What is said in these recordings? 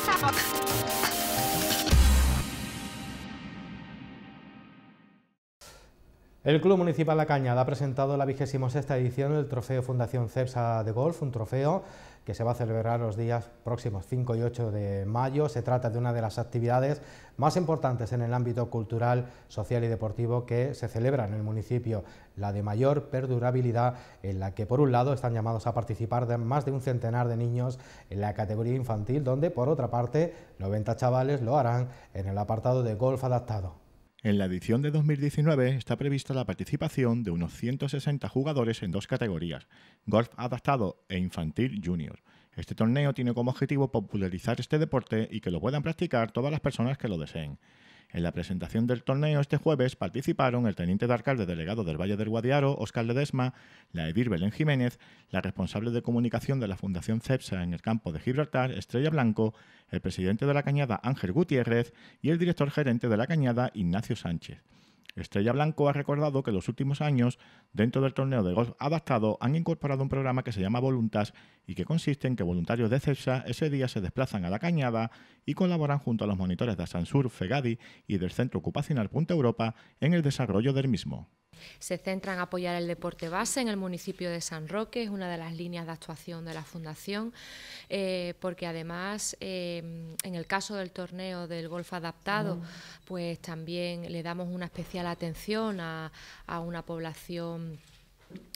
下好。El Club Municipal La Cañada ha presentado la 26 edición del Trofeo Fundación CEPSA de Golf, un trofeo que se va a celebrar los días próximos 5 y 8 de mayo. Se trata de una de las actividades más importantes en el ámbito cultural, social y deportivo que se celebra en el municipio, la de mayor perdurabilidad, en la que por un lado están llamados a participar más de un centenar de niños en la categoría infantil, donde por otra parte 90 chavales lo harán en el apartado de golf adaptado. En la edición de 2019 está prevista la participación de unos 160 jugadores en dos categorías, golf adaptado e infantil junior. Este torneo tiene como objetivo popularizar este deporte y que lo puedan practicar todas las personas que lo deseen. En la presentación del torneo este jueves participaron el teniente de alcalde delegado del Valle del Guadiaro, Oscar Ledesma, la Edir Belén Jiménez, la responsable de comunicación de la Fundación CEPSA en el campo de Gibraltar, Estrella Blanco, el presidente de la Cañada, Ángel Gutiérrez, y el director gerente de la Cañada, Ignacio Sánchez. Estrella Blanco ha recordado que en los últimos años, dentro del torneo de golf adaptado, han incorporado un programa que se llama Voluntas y que consiste en que voluntarios de CEPSA ese día se desplazan a la cañada y colaboran junto a los monitores de Asansur, Fegadi y del Centro Ocupacional Punta Europa en el desarrollo del mismo. Se centra en apoyar el deporte base en el municipio de San Roque, es una de las líneas de actuación de la Fundación, eh, porque además eh, en el caso del torneo del golf adaptado, mm. pues también le damos una especial atención a, a una población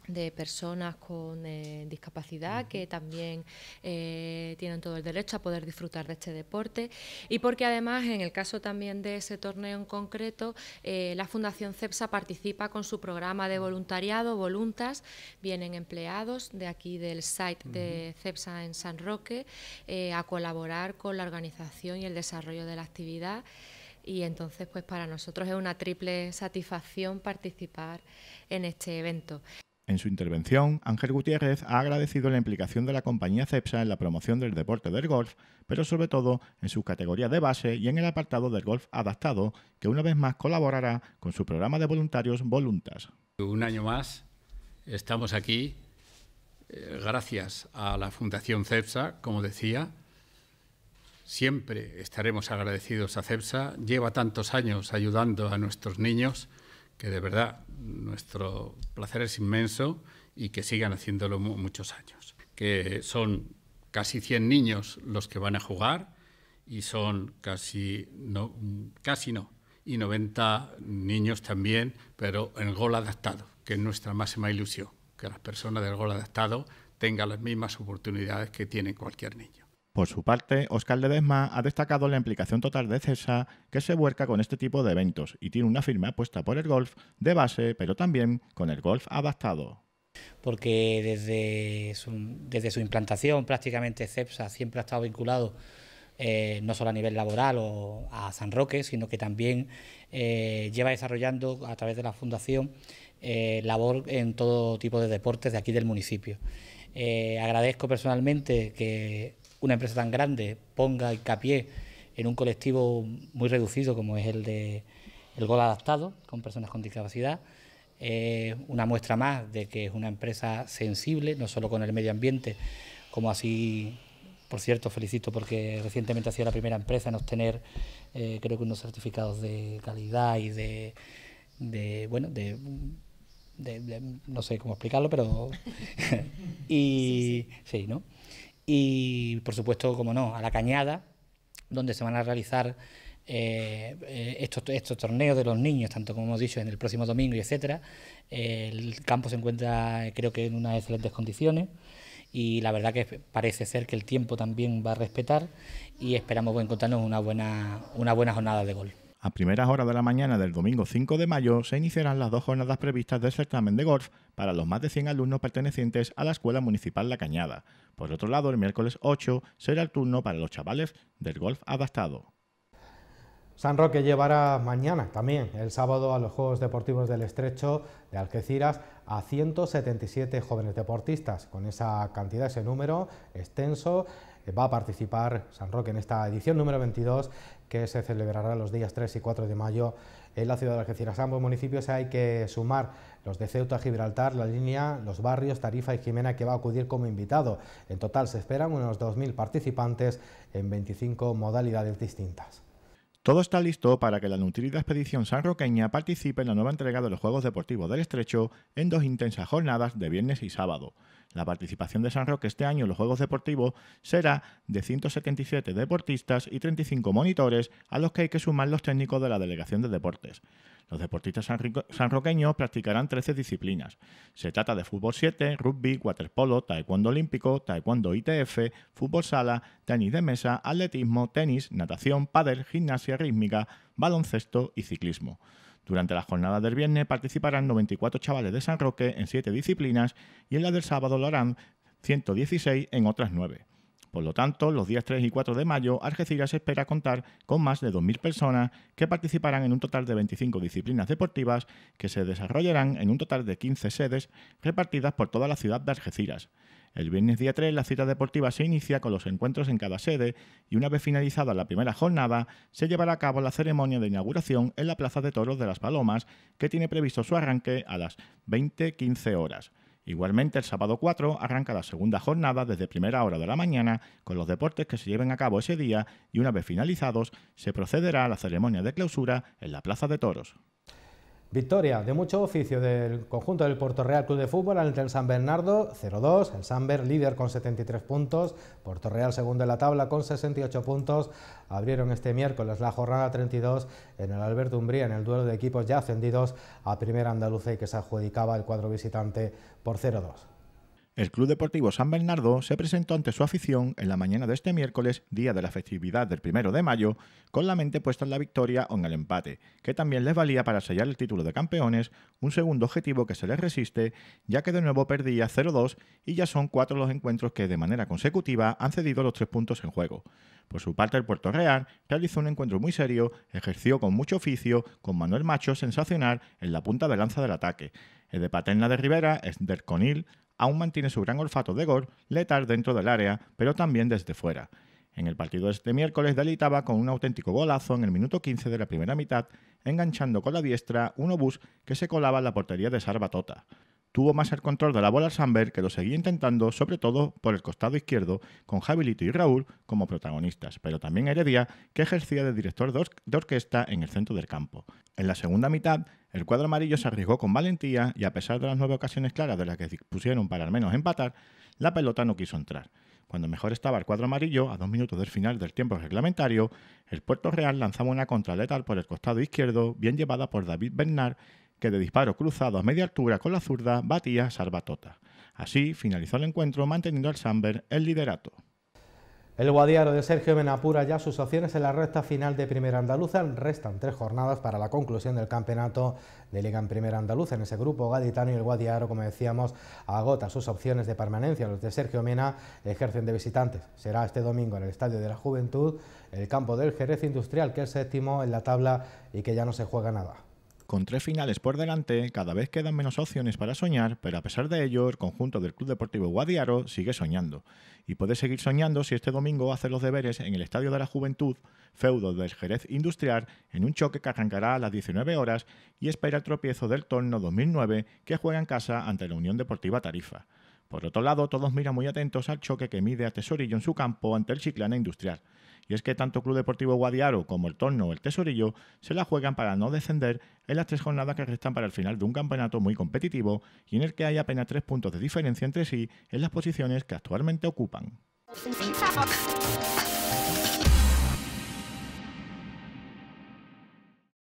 de personas con eh, discapacidad que también eh, tienen todo el derecho a poder disfrutar de este deporte y porque además en el caso también de ese torneo en concreto eh, la Fundación CEPSA participa con su programa de voluntariado Voluntas, vienen empleados de aquí del site de CEPSA en San Roque a colaborar con la organización y el desarrollo de la actividad y entonces pues para nosotros es una triple satisfacción participar en este evento. En su intervención, Ángel Gutiérrez ha agradecido la implicación de la compañía CEPSA en la promoción del deporte del golf, pero sobre todo en sus categorías de base y en el apartado del golf adaptado, que una vez más colaborará con su programa de voluntarios Voluntas. Un año más estamos aquí eh, gracias a la Fundación CEPSA, como decía, Siempre estaremos agradecidos a CEPSA. Lleva tantos años ayudando a nuestros niños que de verdad nuestro placer es inmenso y que sigan haciéndolo muchos años. Que son casi 100 niños los que van a jugar y son casi no, casi no y 90 niños también, pero en gol adaptado, que es nuestra máxima ilusión, que las personas del gol adaptado tengan las mismas oportunidades que tiene cualquier niño. Por su parte, Oscar Ledesma ha destacado la implicación total de CESA... que se vuelca con este tipo de eventos y tiene una firme apuesta por el golf de base, pero también con el golf adaptado. Porque desde su, implantación prácticamente CEPSA siempre ha estado vinculado eh, no solo a nivel laboral o a San Roque, sino que también eh, lleva desarrollando a través de la Fundación eh, labor en todo tipo de deportes de aquí del municipio. agradezco personalmente que una empresa tan grande ponga hincapié en un colectivo muy reducido como es el de el gol adaptado con personas con discapacidad. es eh, una muestra más de que es una empresa sensible, no solo con el medio ambiente, como así, por cierto, felicito porque recientemente ha sido la primera empresa en obtener, eh, creo que unos certificados de calidad y de, de bueno, de no sé cómo explicarlo, pero... y sí, ¿no? y por supuesto, como no, a la cañada, donde se van a realizar eh, eh, estos, torneos de los niños, tanto como hemos dicho en el próximo domingo y etcétera. el campo se encuentra creo que en unas excelentes condiciones y la verdad que parece ser que el tiempo también va a respetar y esperamos encontrarnos una buena, una buena jornada de gol. A primeras horas de la mañana del domingo 5 de mayo se iniciarán las dos jornadas previstas del certamen de golf para los más de 100 alumnos pertenecientes a la Escuela Municipal La Cañada. Por otro lado, el miércoles 8 será el turno para los chavales del golf adaptado. San Roque llevará mañana también, el sábado, a los Juegos Deportivos del Estrecho de Algeciras a 177 jóvenes deportistas. Con esa cantidad, ese número extenso, va a participar San Roque en esta edición número 22 que se celebrará los días 3 y 4 de mayo en la ciudad de Algeciras. ambos municipios hay que sumar los de Ceuta, Gibraltar, La Línea, Los Barrios, Tarifa y Jimena, que va a acudir como invitado. En total se esperan unos 2.000 participantes en 25 modalidades distintas. Todo está listo para que la nutrida expedición sanroqueña participe en la nueva entrega de los Juegos Deportivos del Estrecho en dos intensas jornadas de viernes y sábado. La participación de San Roque este año en los Juegos Deportivos será de 177 deportistas y 35 monitores, a los que hay que sumar los técnicos de la Delegación de Deportes. Los deportistas sanroqueños practicarán 13 disciplinas. Se trata de fútbol 7, rugby, waterpolo, taekwondo olímpico, taekwondo ITF, fútbol sala, tenis de mesa, atletismo, tenis, natación, pádel, gimnasia rítmica, baloncesto y ciclismo. Durante las jornadas del viernes participarán 94 chavales de San Roque en 7 disciplinas y en la del sábado lo harán 116 en otras 9. Por lo tanto, los días 3 y 4 de mayo, Algeciras espera contar con más de 2.000 personas que participarán en un total de 25 disciplinas deportivas que se desarrollarán en un total de 15 sedes repartidas por toda la ciudad de Algeciras. El viernes día 3 la cita deportiva se inicia con los encuentros en cada sede y una vez finalizada la primera jornada se llevará a cabo la ceremonia de inauguración en la Plaza de Toros de las Palomas que tiene previsto su arranque a las 20.15 horas. Igualmente, el sábado 4 arranca la segunda jornada desde primera hora de la mañana con los deportes que se lleven a cabo ese día y una vez finalizados se procederá a la ceremonia de clausura en la Plaza de Toros. Victoria de mucho oficio del conjunto del Puerto Real Club de Fútbol ante el San Bernardo 0-2, el Sanber líder con 73 puntos, Puerto Real segundo en la tabla con 68 puntos, abrieron este miércoles la jornada 32 en el Alberto Umbría en el duelo de equipos ya ascendidos a Primera Andaluza y que se adjudicaba el cuadro visitante por 0-2. El Club Deportivo San Bernardo se presentó ante su afición en la mañana de este miércoles, día de la festividad del primero de mayo, con la mente puesta en la victoria o en el empate, que también les valía para sellar el título de campeones, un segundo objetivo que se les resiste, ya que de nuevo perdía 0-2 y ya son cuatro los encuentros que de manera consecutiva han cedido los tres puntos en juego. Por su parte, el Puerto Real realizó un encuentro muy serio, ejerció con mucho oficio, con Manuel Macho sensacional en la punta de lanza del ataque. El de Paterna de Rivera, Conil aún mantiene su gran olfato de gol letar dentro del área, pero también desde fuera. En el partido de este miércoles delitaba con un auténtico golazo en el minuto 15 de la primera mitad, enganchando con la diestra un obús que se colaba en la portería de Sarbatota tuvo más el control de la bola Samberg que lo seguía intentando, sobre todo por el costado izquierdo, con Jabilito y Raúl como protagonistas, pero también Heredia, que ejercía de director de, de orquesta en el centro del campo. En la segunda mitad, el cuadro amarillo se arriesgó con valentía y a pesar de las nueve ocasiones claras de las que dispusieron para al menos empatar, la pelota no quiso entrar. Cuando mejor estaba el cuadro amarillo, a dos minutos del final del tiempo reglamentario, el Puerto Real lanzaba una contra letal por el costado izquierdo, bien llevada por David Bernard, que de disparo cruzado a media altura con la zurda batía Sarbatota. Así finalizó el encuentro manteniendo al Samber el liderato. El Guadiaro de Sergio Mena Menapura ya sus opciones en la recta final de Primera Andaluza. Restan tres jornadas para la conclusión del campeonato de Liga en Primera Andaluza. En ese grupo, Gaditano y el Guadiaro, como decíamos, agota sus opciones de permanencia. Los de Sergio Mena ejercen de visitantes. Será este domingo en el Estadio de la Juventud, el campo del Jerez Industrial, que es séptimo en la tabla y que ya no se juega nada. Con tres finales por delante, cada vez quedan menos opciones para soñar, pero a pesar de ello, el conjunto del Club Deportivo Guadiaro sigue soñando. Y puede seguir soñando si este domingo hace los deberes en el Estadio de la Juventud, feudo del Jerez Industrial, en un choque que arrancará a las 19 horas y espera el tropiezo del torno 2009 que juega en casa ante la Unión Deportiva Tarifa. Por otro lado, todos miran muy atentos al choque que mide a Tesorillo en su campo ante el Chiclana Industrial. Y es que tanto Club Deportivo Guadiaro como el Torno o el Tesorillo se la juegan para no descender en las tres jornadas que restan para el final de un campeonato muy competitivo y en el que hay apenas tres puntos de diferencia entre sí en las posiciones que actualmente ocupan.